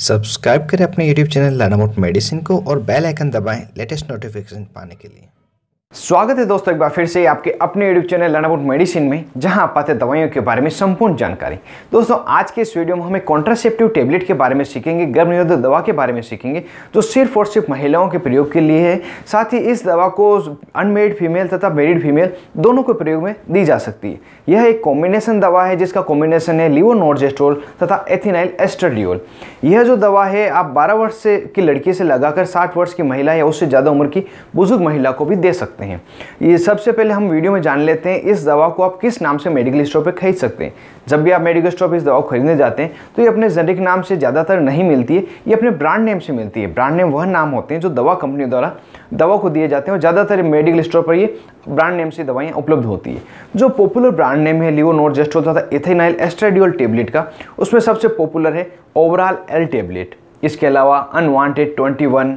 subscribe करें अपने YouTube channel लानामोट medicine को और बेल आइकन दबाएं लेटेस्ट नोटिफिकेशन पाने के लिए स्वागत है दोस्तों एक बार फिर से आपके अपने YouTube channel learn about medicine में जहां आप पाते दवाइयों के बारे में संपूर्ण जानकारी दोस्तों आज के इस वीडियो में हमें कॉन्ट्रासेप्टिव टेबलेट के बारे में सीखेंगे गर्भ निरोधक दवा के बारे में सीखेंगे जो सिर्फ और सिर्फ महिलाओं के प्रयोग के लिए है साथ ही इस दवा को अनमेरिड फीमेल तथा मेरिड फीमेल दोनों के प्रयोग में दी जा सकती है यह एक कॉम्बिनेशन दवा है जिसका कॉम्बिनेशन है लिवोनोर्जेस्ट्रोल तथा एथिनाइल एस्टरडियोल यह जो दवा है आप बारह वर्ष से की लड़की से लगाकर साठ वर्ष की महिला या उससे ज़्यादा उम्र की बुजुर्ग महिला को भी दे सकते हैं सकते हैं ये सबसे पहले हम वीडियो में जान लेते हैं इस दवा को आप किस नाम से मेडिकल स्टोर पर खरीद सकते हैं जब भी आप मेडिकल स्टोर पर इस दवा को खरीदने जाते हैं तो ये अपने जेनरिक नाम से ज़्यादातर नहीं मिलती है ये अपने ब्रांड नेम से मिलती है ब्रांड नेम वह नाम होते हैं जो दवा कंपनी द्वारा दवा को दिए जाते हैं और ज़्यादातर मेडिकल स्टोर पर ये ब्रांड नेम से दवाइयाँ उपलब्ध होती है जो पॉपुलर ब्रांड नेम है लियोनोर जेस्टो तथा इथेनाइल एस्ट्रेडियोल टेबलेट का उसमें सबसे पॉपुलर है ओवरऑल एल टेबलेट इसके अलावा अनवांटेड 21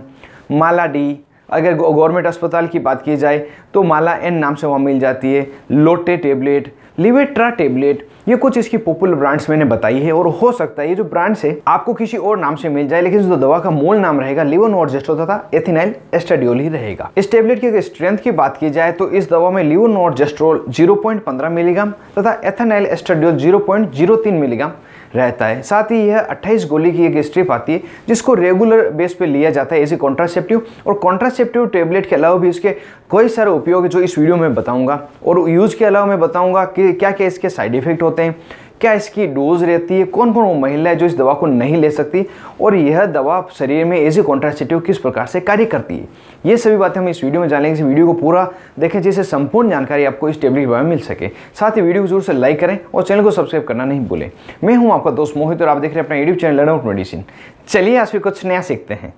माला डी अगर गवर्नमेंट अस्पताल की बात की जाए तो माला एन नाम से वहाँ मिल जाती है लोटे टेबलेट लिवेट्रा टेबलेट ये कुछ इसकी पॉपुलर ब्रांड्स मैंने बताई है और हो सकता है ये जो ब्रांड्स है आपको किसी और नाम से मिल जाए लेकिन जो दवा का मूल नाम रहेगा लिवन और जेस्टो तथा एथिनाइल एस्टेडियोल ही रहेगा इस टेबलेट की अगर स्ट्रेंथ की बात की जाए तो इस दवा में लिवन और जेस्ट्रोल 0.15 मिलीग्राम तथा एथेनाइल एस्टाडियोल जीरो मिलीग्राम रहता है साथ ही यह 28 गोली की एक स्ट्रिप आती है जिसको रेगुलर बेस पे लिया जाता है एज ए कॉन्ट्रासेप्टिव और कॉन्ट्रासेप्टिव टेबलेट के अलावा भी इसके कई सारे उपयोग जो इस वीडियो में बताऊँगा और यूज़ के अलावा मैं बताऊँगा कि क्या क्या इसके साइड इफ़ेक्ट होते हैं क्या इसकी डोज रहती है कौन कौन वो महिला है जो इस दवा को नहीं ले सकती और यह दवा शरीर में एज ए कॉन्ट्रासेटिव किस प्रकार से कार्य करती है ये सभी बातें हम इस वीडियो में जानेंगे इस वीडियो को पूरा देखें जिससे संपूर्ण जानकारी आपको इस टेबलेट के बारे में मिल सके साथ ही वीडियो को जरूर से लाइक करें और चैनल को सब्सक्राइब करना नहीं भूलें मैं हूँ आपका दोस्त मोहित और आप देख रहे हैं अपना YouTube channel learn out medicine चलिए आज भी कुछ नया सीखते हैं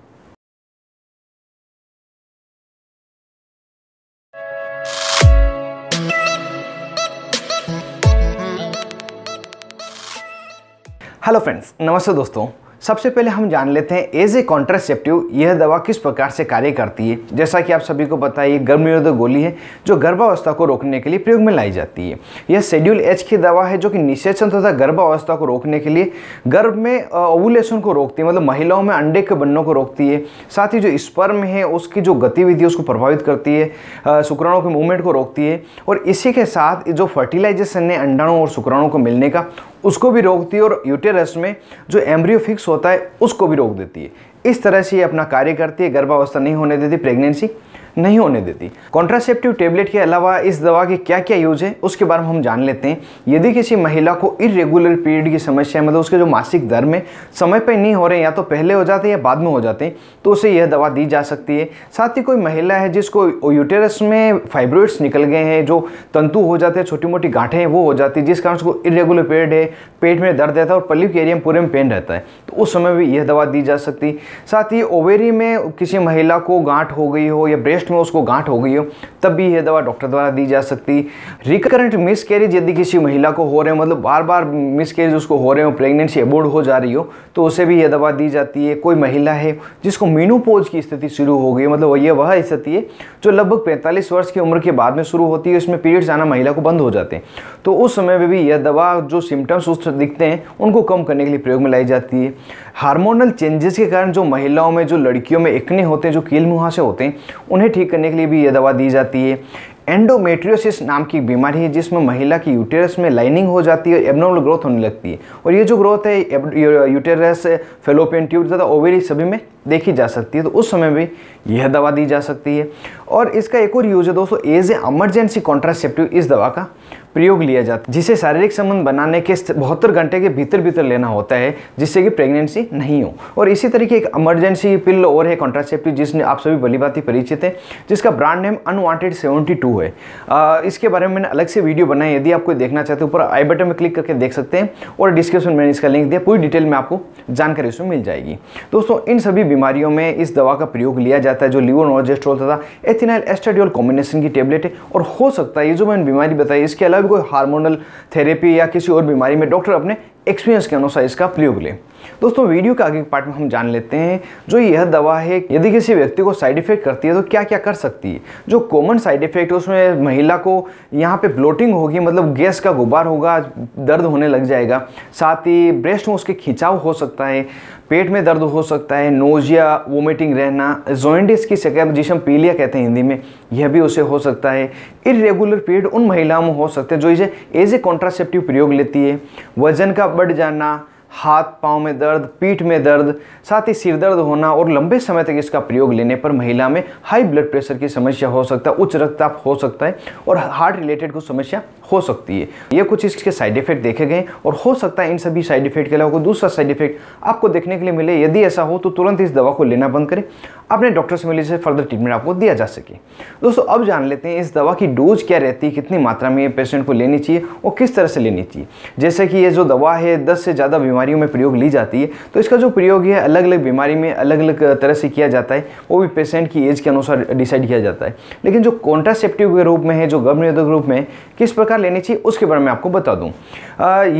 हेलो फ्रेंड्स नमस्ते दोस्तों सबसे पहले हम जान लेते हैं एज ए कॉन्ट्रासेप्टिव यह दवा किस प्रकार से कार्य करती है जैसा कि आप सभी को पता है ये गर्भ निरोधक गोली है जो गर्भावस्था को रोकने के लिए प्रयोग में लाई जाती है यह शेड्यूल एच की दवा है जो कि निषेचन तथा गर्भावस्था को रोकने के लिए गर्भ में ओवुलेशन को रोकती है मतलब महिलाओं में अंडे के बनने को रोकती है साथ ही जो स्पर्म है उसकी जो गतिविधि उसको प्रभावित करती है शुक्राणु के मूवमेंट को रोकती है और इसी के साथ जो फर्टिलाइजेशन है अंडाणु और शुक्राणु को मिलने का उसको भी रोकती है और यूटेरस में जो एम्ब्रियो फिक्स होता है उसको भी रोक देती है इस तरह से ये अपना कार्य करती है गर्भावस्था नहीं होने देती प्रेगनेंसी नहीं होने देती कॉन्ट्रासेप्टिव टेबलेट के अलावा इस दवा के क्या क्या यूज है उसके बारे में हम जान लेते हैं यदि किसी महिला को इरेगुलर पीरियड की समस्या मतलब उसके जो मासिक दर में समय पर नहीं हो रहे या तो पहले हो जाते हैं या बाद में हो जाते हैं तो उसे यह दवा दी जा सकती है साथ ही कोई महिला है जिसको यूटेरस में फाइब्रोइड्स निकल गए हैं जो तंतु हो जाते हैं छोटी मोटी गांठें हैं वो हो जाती है जिस कारण उसको इरेगुलर पीरियड है पेट में दर्द रहता है और पल्लू के एरिया में पूरे में पेन रहता है तो उस समय भी यह दवा दी जा सकती है साथ ही ओवेरी में किसी महिला को गांठ हो गई हो या ब्रेस्ट टेस्ट में उसको गांठ हो गई हो तब भी यह दवा डॉक्टर द्वारा दी जा सकती रिकरेंट मिसकैरेज यदि किसी महिला को हो रहे हो मतलब बार बार मिसकैरेज उसको हो रहे हो प्रेगनेंसी अबोर्ड हो जा रही हो तो उसे भी यह दवा दी जाती है कोई महिला है जिसको मीनूपोज की स्थिति शुरू हो गई मतलब यह वह स्थिति है जो लगभग पैंतालीस वर्ष की उम्र के बाद में शुरू होती है उसमें पीरियड्स आना महिला को बंद हो जाते हैं तो उस समय में भी यह दवा जो सिम्टम्स उस दिखते हैं उनको कम करने के लिए प्रयोग में लाई जाती है हार्मोनल चेंजेस के कारण जो महिलाओं में जो लड़कियों में इकने होते हैं जो कील मुहासे होते हैं उन्हें ठीक करने के लिए भी ये दवा दी जाती है एंडोमेट्रियोसिस नाम की बीमारी है जिसमें महिला की यूटेरस में लाइनिंग हो जाती है एबनॉर्मल ग्रोथ होने लगती है और ये जो ग्रोथ है यूटेरस फेलोपियन ट्यूब तथा ओवेरी सभी में देखी जा सकती है तो उस समय भी यह दवा दी जा सकती है और इसका एक और यूज है दोस्तों एज ए एमरजेंसी कॉन्ट्रासेप्टिव इस दवा का प्रयोग लिया जाता है जिसे शारीरिक संबंध बनाने के बहत्तर घंटे के भीतर भीतर लेना होता है जिससे कि प्रेगनेंसी नहीं हो और इसी तरीके एक इमरजेंसी पिल और है कॉन्ट्रासेप्टिव जिसने आप सभी भली बात परिचित है जिसका brand name unwanted seventy two है आ, इसके बारे में मैंने अलग से वीडियो बनाया यदि आपको देखना चाहते हो ऊपर आई बटन में क्लिक करके देख सकते हैं और डिस्क्रिप्शन में इसका लिंक दिया पूरी डिटेल में आपको जानकारी उसमें मिल जाएगी दोस्तों इन सभी बीमारियों में इस दवा का प्रयोग लिया जाता है जो लिवोनोजेस्ट्रोल तथा एथिनाइल एस्टाडियोल कॉम्बिनेशन की टेबलेट है और हो सकता है ये जो मैंने बीमारी बताई इसकी इसके अलावा भी कोई हार्मोनल थेरेपी या किसी और बीमारी में डॉक्टर अपने एक्सपीरियंस के अनुसार इसका प्रयोग लें दोस्तों वीडियो के आगे पार्ट में हम जान लेते हैं जो यह दवा है यदि किसी व्यक्ति को साइड इफेक्ट करती है तो क्या क्या कर सकती है जो कॉमन साइड इफेक्ट है उसमें महिला को यहाँ पे ब्लोटिंग होगी मतलब गैस का गुब्बार होगा दर्द होने लग जाएगा साथ ही ब्रेस्ट में उसके खिंचाव हो सकता है पेट में दर्द हो सकता है नोजिया वोमिटिंग रहना जोइंडिस की शिकायत जिसे हम पीलिया कहते हैं हिंदी में यह भी उसे हो सकता है इरेगुलर पीरियड उन महिलाओं में हो सकते हैं जो इसे एज ए कॉन्ट्रासेप्टिव प्रयोग लेती है वजन का बढ़ जाना हाथ पाँव में दर्द पीठ में दर्द साथ ही सिर दर्द होना और लंबे समय तक इसका प्रयोग लेने पर महिला में हाई ब्लड प्रेशर की समस्या हो सकता है उच्च रक्तचाप हो सकता है और हार्ट रिलेटेड कुछ समस्या हो सकती है ये कुछ इसके साइड इफेक्ट देखे गए और हो सकता है इन सभी साइड इफेक्ट के अलावा कोई दूसरा साइड इफेक्ट आपको देखने के लिए मिले यदि ऐसा हो तो तुरंत इस दवा को लेना बंद करें अपने डॉक्टर से मिले से फर्दर ट्रीटमेंट आपको दिया जा सके दोस्तों अब जान लेते हैं इस दवा की डोज क्या रहती है कितनी मात्रा में पेशेंट को लेनी चाहिए और किस तरह से लेनी चाहिए जैसे कि ये जो दवा है दस से ज़्यादा बीमारियों में प्रयोग ली जाती है तो इसका जो प्रयोग है अलग अलग बीमारी में अलग अलग तरह से किया जाता है वो भी पेशेंट की एज के अनुसार डिसाइड किया जाता है लेकिन जो कॉन्ट्रासेप्टिव के रूप में है जो गर्भ निरोधक रूप में किस प्रकार मात्रा लेनी चाहिए उसके बारे में आपको बता दूँ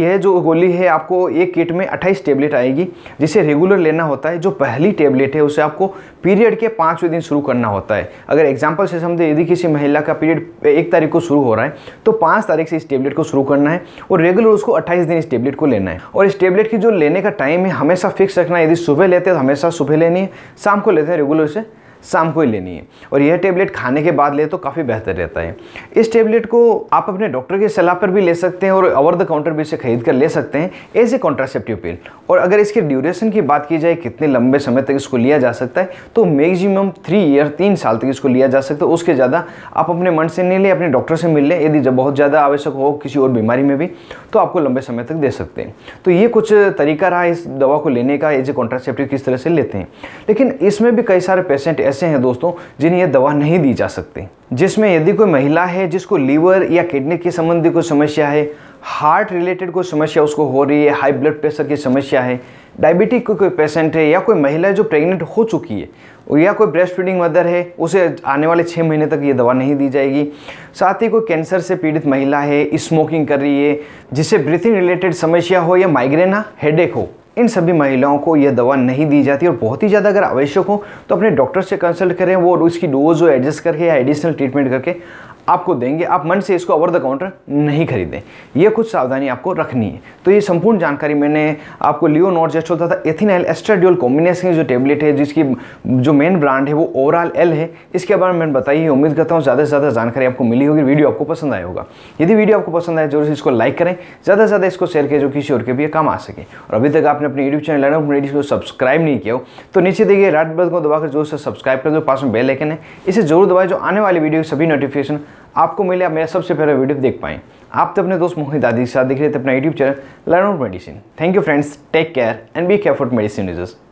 यह जो गोली है आपको एक किट में अट्ठाईस टेबलेट आएगी जिसे रेगुलर लेना होता है जो पहली टेबलेट है उसे आपको पीरियड के पाँचवें दिन शुरू करना होता है अगर एग्जाम्पल से समझे यदि किसी महिला का पीरियड एक तारीख को शुरू हो रहा है तो पाँच तारीख से इस टेबलेट को शुरू करना है और रेगुलर उसको अट्ठाईस दिन इस टेबलेट को लेना है और इस टेबलेट की जो लेने का टाइम है हमेशा फिक्स रखना है यदि सुबह लेते हैं तो हमेशा सुबह लेनी है शाम को लेते हैं रेगुलर से शाम को ही लेनी है और यह टेबलेट खाने के बाद ले तो काफ़ी बेहतर रहता है इस टेबलेट को आप अपने डॉक्टर की सलाह पर भी ले सकते हैं और ओवर द काउंटर भी इसे खरीद कर ले सकते हैं एज ए कॉन्ट्रासेप्टिव पिल और अगर इसकी ड्यूरेशन की बात की जाए कितने लंबे समय तक इसको लिया जा सकता है तो मैक्सिमम थ्री ईयर तीन साल तक इसको लिया जा सकता है उसके ज़्यादा आप अपने मन से नहीं लें अपने डॉक्टर से मिल लें यदि जब बहुत ज़्यादा आवश्यक हो किसी और बीमारी में भी तो आपको लंबे समय तक दे सकते हैं तो ये कुछ तरीका रहा इस दवा को लेने का एज ए कॉन्ट्रासेप्टिव किस तरह से लेते हैं लेकिन इसमें भी कई सारे पेशेंट ऐसे हैं दोस्तों जिन्हें यह दवा नहीं दी जा सकती जिसमें यदि कोई महिला है जिसको लीवर या किडनी के संबंधी कोई समस्या है हार्ट रिलेटेड कोई समस्या उसको हो रही है हाई ब्लड प्रेशर की समस्या है डायबिटिक को कोई पेशेंट है या कोई महिला जो प्रेग्नेंट हो चुकी है या कोई ब्रेस्ट फीडिंग मदर है उसे आने वाले छः महीने तक ये दवा नहीं दी जाएगी साथ ही कोई कैंसर से पीड़ित महिला है स्मोकिंग कर रही है जिससे ब्रीथिंग रिलेटेड समस्या हो या माइग्रेन हेडेक हो इन सभी महिलाओं को यह दवा नहीं दी जाती और बहुत ही ज़्यादा अगर आवश्यक हो तो अपने डॉक्टर से कंसल्ट करें वो उसकी डोज वो एडजस्ट करके या एडिशनल ट्रीटमेंट करके आपको देंगे आप मन से इसको ओवर द काउंटर नहीं खरीदें ये कुछ सावधानी आपको रखनी है तो ये संपूर्ण जानकारी मैंने आपको लियो नॉट जेस्ट होता था एथिनाइल एस्ट्राड्यूल कॉम्बिनेशन की जो टेबलेट है जिसकी जो मेन ब्रांड है वो ओवरऑल एल है इसके बारे में मैंने बताई है उम्मीद करता हूँ ज़्यादा से ज़्यादा जानकारी आपको मिली होगी वीडियो आपको पसंद आया होगा यदि वीडियो आपको पसंद आए जरूर से इसको लाइक करें ज़्यादा से ज़्यादा इसको शेयर करें जो किसी और के भी काम आ सके और अभी तक आपने अपने यूट्यूब चैनल लर्न रेडी को सब्सक्राइब नहीं किया हो तो नीचे देखिए राइट बटन को दबाकर जोर से सब्सक्राइब कर दो पास में बेल आइकन है इसे जरूर दबाएं जो आने वाली वीडियो सभी नोटिफिकेशन आपको मिले आप मेरा सबसे पहला वीडियो देख पाएँ आप तो अपने दोस्त मोहित दादी के साथ देख रहे थे अपना YouTube channel learn medicine thank you friends take care and be for medicine users